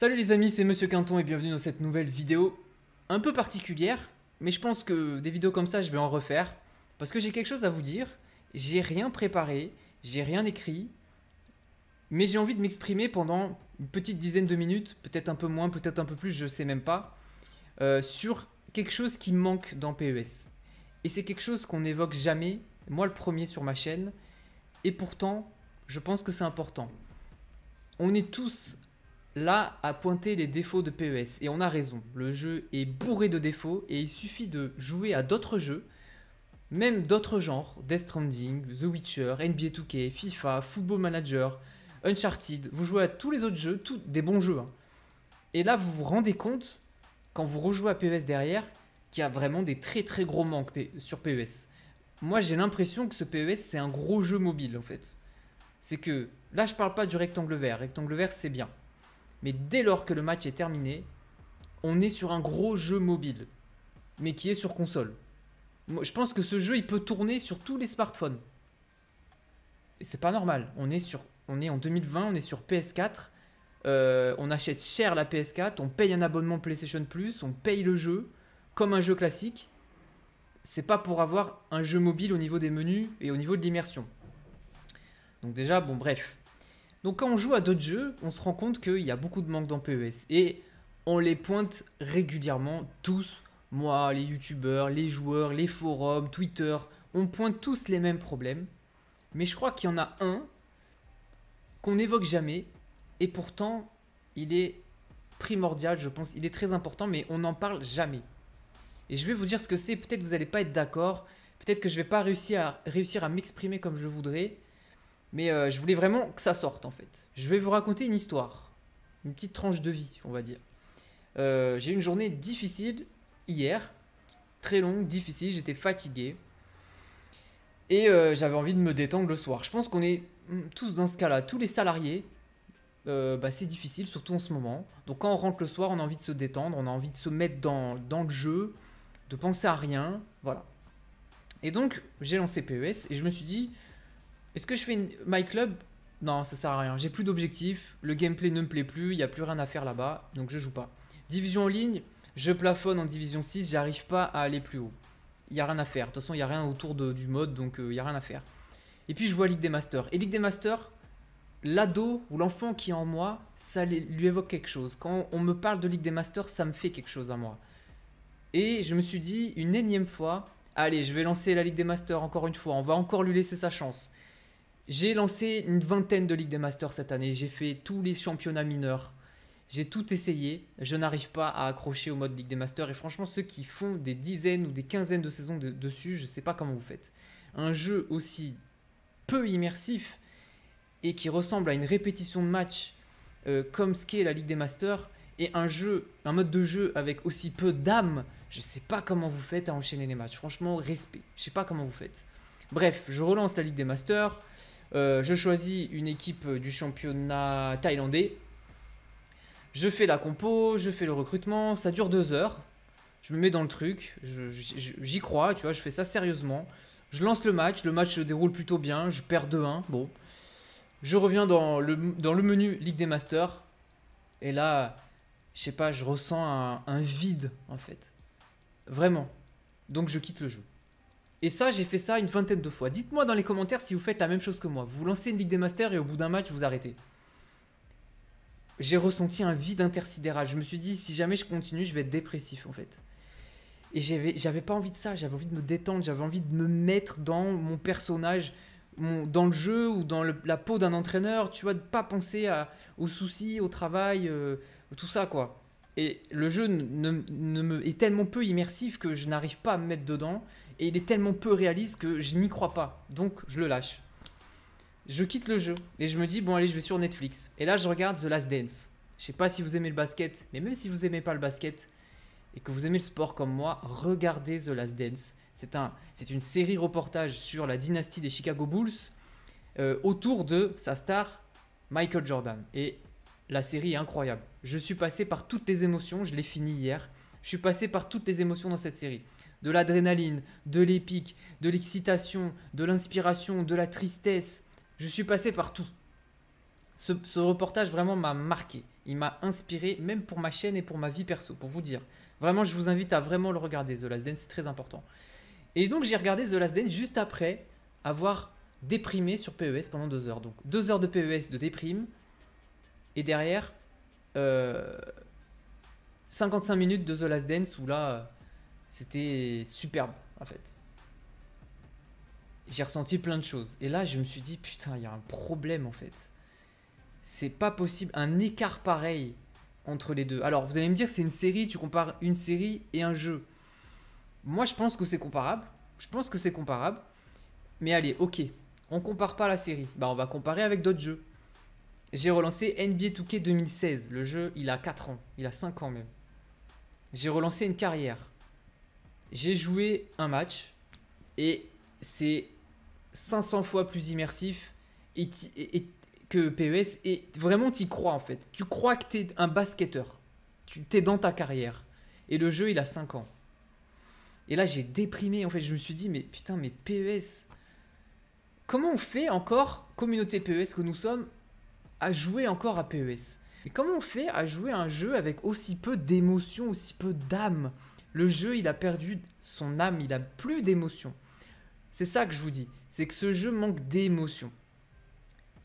Salut les amis, c'est Monsieur Quinton et bienvenue dans cette nouvelle vidéo un peu particulière, mais je pense que des vidéos comme ça, je vais en refaire parce que j'ai quelque chose à vous dire. J'ai rien préparé, j'ai rien écrit, mais j'ai envie de m'exprimer pendant une petite dizaine de minutes, peut-être un peu moins, peut-être un peu plus, je sais même pas, euh, sur quelque chose qui manque dans PES. Et c'est quelque chose qu'on n'évoque jamais, moi le premier sur ma chaîne, et pourtant, je pense que c'est important. On est tous là à pointer les défauts de PES et on a raison. Le jeu est bourré de défauts et il suffit de jouer à d'autres jeux, même d'autres genres, Death Stranding, The Witcher, NBA 2K, FIFA, Football Manager, Uncharted, vous jouez à tous les autres jeux, tous des bons jeux. Hein. Et là vous vous rendez compte quand vous rejouez à PES derrière qu'il y a vraiment des très très gros manques e sur PES. Moi j'ai l'impression que ce PES c'est un gros jeu mobile en fait. C'est que là je parle pas du rectangle vert, rectangle vert c'est bien mais dès lors que le match est terminé, on est sur un gros jeu mobile, mais qui est sur console. je pense que ce jeu, il peut tourner sur tous les smartphones. Et c'est pas normal. On est, sur, on est en 2020, on est sur PS4. Euh, on achète cher la PS4, on paye un abonnement PlayStation Plus, on paye le jeu comme un jeu classique. C'est pas pour avoir un jeu mobile au niveau des menus et au niveau de l'immersion. Donc déjà, bon bref, donc quand on joue à d'autres jeux, on se rend compte qu'il y a beaucoup de manques dans PES. Et on les pointe régulièrement, tous, moi, les youtubeurs, les joueurs, les forums, Twitter, on pointe tous les mêmes problèmes. Mais je crois qu'il y en a un qu'on n'évoque jamais. Et pourtant, il est primordial, je pense. Il est très important, mais on n'en parle jamais. Et je vais vous dire ce que c'est. Peut-être que vous n'allez pas être d'accord. Peut-être que je ne vais pas réussir à m'exprimer comme je voudrais. Mais euh, je voulais vraiment que ça sorte en fait. Je vais vous raconter une histoire, une petite tranche de vie, on va dire. Euh, j'ai eu une journée difficile hier, très longue, difficile, j'étais fatigué. Et euh, j'avais envie de me détendre le soir. Je pense qu'on est hum, tous dans ce cas-là, tous les salariés, bah, c'est difficile, surtout en ce moment. Donc quand on rentre le soir, on a envie de se détendre, on a envie de se mettre dans, dans le jeu, de penser à rien, voilà. Et donc j'ai lancé PES et je me suis dit, est-ce que je fais une... My Club Non, ça sert à rien. J'ai plus d'objectifs. Le gameplay ne me plaît plus. Il n'y a plus rien à faire là-bas. Donc je joue pas. Division en ligne, je plafonne en division 6. J'arrive pas à aller plus haut. Il n'y a rien à faire. De toute façon, il n'y a rien autour du mode. Donc il euh, n'y a rien à faire. Et puis je vois Ligue des Masters. Et Ligue des Masters, l'ado ou l'enfant qui est en moi, ça lui évoque quelque chose. Quand on me parle de Ligue des Masters, ça me fait quelque chose à moi. Et je me suis dit, une énième fois, allez, je vais lancer la Ligue des Masters encore une fois, on va encore lui laisser sa chance. J'ai lancé une vingtaine de Ligue des masters cette année. J'ai fait tous les championnats mineurs. J'ai tout essayé. Je n'arrive pas à accrocher au mode Ligue des Masters. Et franchement, ceux qui font des dizaines ou des quinzaines de saisons dessus, je ne sais pas comment vous faites. Un jeu aussi peu immersif et qui ressemble à une répétition de match euh, comme ce qu'est la Ligue des Masters et un jeu, un mode de jeu avec aussi peu d'âme, je sais pas comment vous faites à enchaîner les matchs. Franchement, respect. Je sais pas comment vous faites. Bref, je relance la Ligue des Masters. Euh, je choisis une équipe du championnat thaïlandais. Je fais la compo, je fais le recrutement, ça dure deux heures. Je me mets dans le truc, j'y crois, tu vois, je fais ça sérieusement. Je lance le match, le match se déroule plutôt bien, je perds 2-1, bon. Je reviens dans le, le menu Ligue des Masters, et là, je sais pas, je ressens un vide en fait. Vraiment. Donc je quitte le jeu. Et ça, j'ai fait ça une vingtaine de fois. Dites-moi dans les commentaires si vous faites la même chose que moi. Vous lancez une Ligue des Masters et au bout d'un match, vous arrêtez. J'ai ressenti un vide intersidéral. Je me suis dit, si jamais je continue, je vais être dépressif en fait. Et j'avais pas envie de ça. J'avais envie de me détendre. J'avais envie de me mettre dans mon personnage, dans le jeu ou dans la peau d'un entraîneur. Tu vois, de pas penser aux soucis, au travail, euh, tout ça quoi. Et le jeu est tellement peu immersif que je n'arrive pas à me mettre dedans. Et il est tellement peu réaliste que je n'y crois pas. Donc je le lâche. Je quitte le jeu et je me dis, bon allez, je vais sur Netflix. Et là, je regarde The Last Dance. Je sais pas si vous aimez le basket, mais même si vous n'aimez pas le basket et que vous aimez le sport comme moi, regardez The Last Dance. C'est un, une série reportage sur la dynastie des Chicago Bulls euh, autour de sa star Michael Jordan. Et la série est incroyable. Je suis passé par toutes les émotions, je l'ai fini hier. Je suis passé par toutes les émotions dans cette série. De l'adrénaline, de l'épique, de l'excitation, de l'inspiration, de la tristesse. Je suis passé par tout. Ce, reportage vraiment m'a marqué. Il m'a inspiré, même pour ma chaîne et pour ma vie perso, pour vous dire. Vraiment, je vous invite à vraiment le regarder, The Last Dance, c'est très important. Et donc, j'ai regardé The Last Dance juste après avoir déprimé sur PES pendant deux heures. Donc, deux heures de PES de déprime, et derrière, 55 euh, minutes de The Last Dance où là, euh, c'était superbe en fait. J'ai ressenti plein de choses. Et là, je me suis dit, putain, il y a un problème en fait. C'est pas possible, un écart pareil entre les deux. Alors, vous allez me dire, c'est une série, tu compares une série et un jeu. Moi, je pense que c'est comparable. Je pense que c'est comparable. Mais allez, ok, on compare pas la série. Bah, on va comparer avec d'autres jeux. J'ai relancé NBA 2K 2016. Le jeu, il a 4 ans. Il a 5 ans même. J'ai relancé une carrière. J'ai joué un match. Et c'est 500 fois plus immersif et, que PES. Et vraiment, y crois en fait. Tu crois que tu es un basketteur. Tu t'es dans ta carrière. Et le jeu, il a 5 ans. Et là, j'ai déprimé. En fait, je me suis dit, mais putain, mais PES. Comment on fait encore, communauté PES que nous sommes, à jouer encore à PES. Mais comment on fait à jouer un jeu avec aussi peu d'émotion, aussi peu d'âme Le jeu, il a perdu son âme, il a plus d'émotion. C'est ça que je vous dis, c'est que ce jeu manque d'émotion.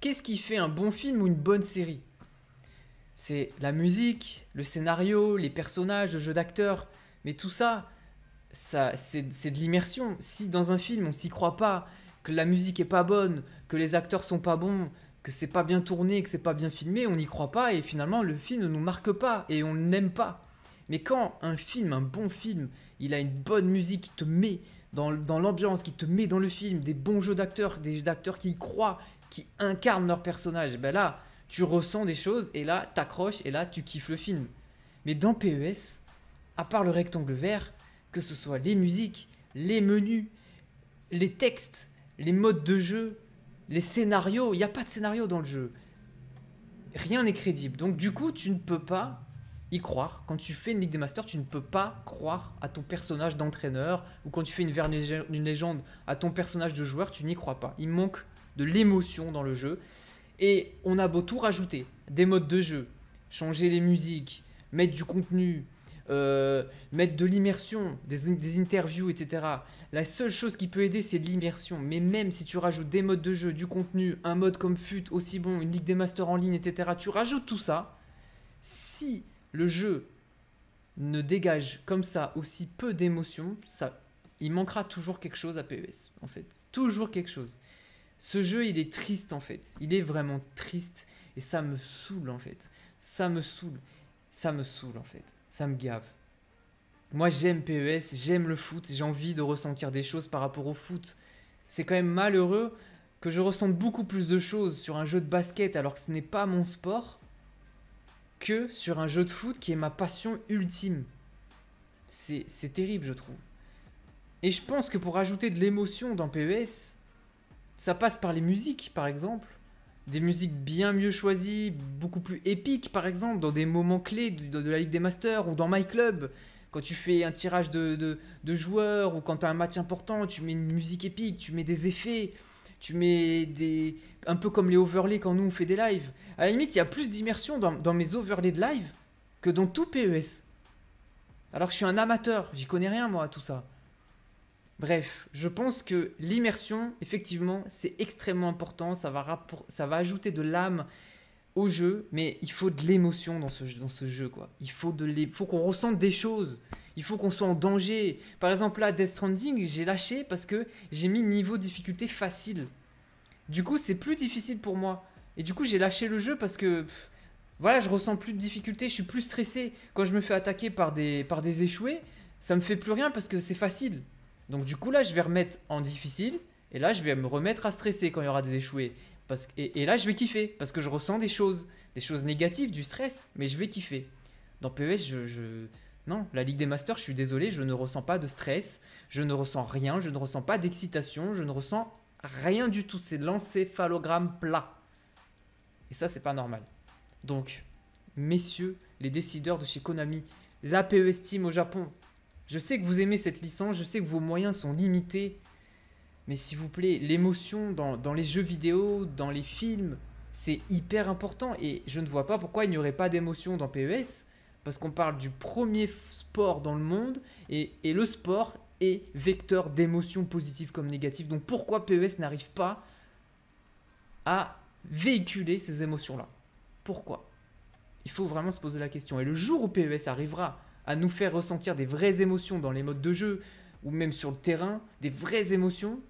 Qu'est-ce qui fait un bon film ou une bonne série C'est la musique, le scénario, les personnages, le jeu d'acteur, mais tout ça, ça c'est de l'immersion. Si dans un film on s'y croit pas, que la musique est pas bonne, que les acteurs sont pas bons, que c'est pas bien tourné, que c'est pas bien filmé, on n'y croit pas et finalement le film ne nous marque pas et on n'aime pas. Mais quand un film, un bon film, il a une bonne musique qui te met dans, l'ambiance, qui te met dans le film, des bons jeux d'acteurs, des jeux d'acteurs qui y croient, qui incarnent leur personnage, ben là, tu ressens des choses et là, t'accroches et là, tu kiffes le film. Mais dans PES, à part le rectangle vert, que ce soit les musiques, les menus, les textes, les modes de jeu, les scénarios, il n'y a pas de scénario dans le jeu. Rien n'est crédible. Donc du coup, tu ne peux pas y croire. Quand tu fais une Ligue des Masters, tu ne peux pas croire à ton personnage d'entraîneur, ou quand tu fais une, une légende à ton personnage de joueur, tu n'y crois pas. Il manque de l'émotion dans le jeu. Et on a beau tout rajouter, des modes de jeu, changer les musiques, mettre du contenu, euh, mettre de l'immersion, des, interviews, etc. La seule chose qui peut aider, c'est de l'immersion. Mais même si tu rajoutes des modes de jeu, du contenu, un mode comme FUT, aussi bon, une ligue des masters en ligne, etc., tu rajoutes tout ça. Si le jeu ne dégage comme ça aussi peu d'émotion ça, il manquera toujours quelque chose à PES, en fait. Toujours quelque chose. Ce jeu, il est triste, en fait. Il est vraiment triste. Et ça me saoule, en fait. Ça me saoule. Ça me saoule, en fait me gave. Moi, j'aime PES, j'aime le foot, j'ai envie de ressentir des choses par rapport au foot. C'est quand même malheureux que je ressente beaucoup plus de choses sur un jeu de basket alors que ce n'est pas mon sport que sur un jeu de foot qui est ma passion ultime. C'est terrible, je trouve. Et je pense que pour ajouter de l'émotion dans PES, ça passe par les musiques, par exemple des musiques bien mieux choisies, beaucoup plus épiques par exemple, dans des moments clés de, la Ligue des Masters ou dans My Club. Quand tu fais un tirage de, joueurs ou quand tu as un match important, tu mets une musique épique, tu mets des effets, tu mets des... un peu comme les overlays quand nous on fait des lives. À la limite, il y a plus d'immersion dans, dans mes overlays de live que dans tout PES. Alors que je suis un amateur, j'y connais rien moi à tout ça. Bref, je pense que l'immersion, effectivement, c'est extrêmement important. Ça va, ajouter de l'âme au jeu, mais il faut de l'émotion dans ce, jeu. Quoi. Il faut, qu'on ressente des choses. Il faut qu'on soit en danger. Par exemple, là, Death Stranding, j'ai lâché parce que j'ai mis niveau difficulté facile. Du coup, c'est plus difficile pour moi. Et du coup, j'ai lâché le jeu parce que voilà, je ressens plus de difficultés je suis plus stressé. Quand je me fais attaquer par des, par des échoués, ça me fait plus rien parce que c'est facile. Donc du coup là je vais remettre en difficile et là je vais me remettre à stresser quand il y aura des échoués. et, là je vais kiffer parce que je ressens des choses, des choses négatives, du stress, mais je vais kiffer. Dans PES je, je... Non, la Ligue des Masters, je suis désolé, je ne ressens pas de stress, je ne ressens rien, je ne ressens pas d'excitation, je ne ressens rien du tout. C'est l'encéphalogramme plat. Et ça, c'est pas normal. Donc, messieurs les décideurs de chez Konami, la PES Team au Japon, je sais que vous aimez cette licence, je sais que vos moyens sont limités, mais s'il vous plaît, l'émotion dans, les jeux vidéo, dans les films, c'est hyper important et je ne vois pas pourquoi il n'y aurait pas d'émotion dans PES, parce qu'on parle du premier sport dans le monde et le sport est vecteur d'émotions positives comme négatives. Donc pourquoi PES n'arrive pas à véhiculer ces émotions-là Pourquoi Il faut vraiment se poser la question. Et le jour où PES arrivera à nous faire ressentir des vraies émotions dans les modes de jeu, ou même sur le terrain, des vraies émotions,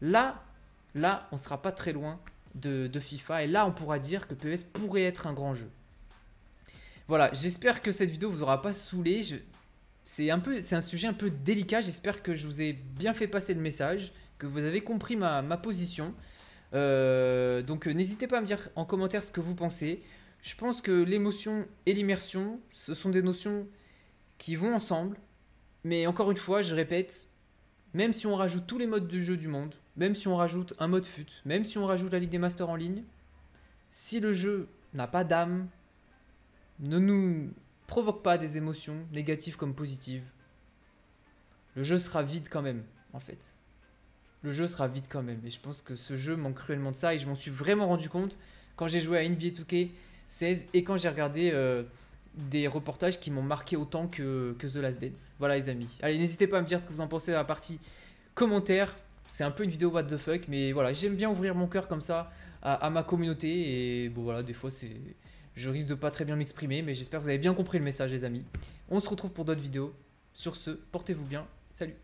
là, là, on ne sera pas très loin de, FIFA, et là, on pourra dire que PES pourrait être un grand jeu. Voilà, j'espère que cette vidéo vous aura pas saoulé. C'est un, peu, un sujet un peu délicat, j'espère que je vous ai bien fait passer le message, que vous avez compris ma, position. Euh, donc euh, n'hésitez pas à me dire en commentaire ce que vous pensez. Je pense que l'émotion et l'immersion, ce sont des notions qui vont ensemble. Mais encore une fois, je répète, même si on rajoute tous les modes de jeu du monde, même si on rajoute un mode fut, même si on rajoute la Ligue des Masters en ligne, si le jeu n'a pas d'âme, ne nous provoque pas des émotions négatives comme positives, le jeu sera vide quand même, en fait. Le jeu sera vide quand même. Et je pense que ce jeu manque cruellement de ça. Et je m'en suis vraiment rendu compte quand j'ai joué à NBA 2K 16. Et quand j'ai regardé euh, des reportages qui m'ont marqué autant que, The Last Dance. Voilà, les amis. Allez, n'hésitez pas à me dire ce que vous en pensez dans la partie commentaire C'est un peu une vidéo what the fuck, mais voilà, j'aime bien ouvrir mon cœur comme ça à, à ma communauté. Et bon, voilà, des fois, c'est je risque de pas très bien m'exprimer, mais j'espère que vous avez bien compris le message, les amis. On se retrouve pour d'autres vidéos. Sur ce, portez-vous bien. Salut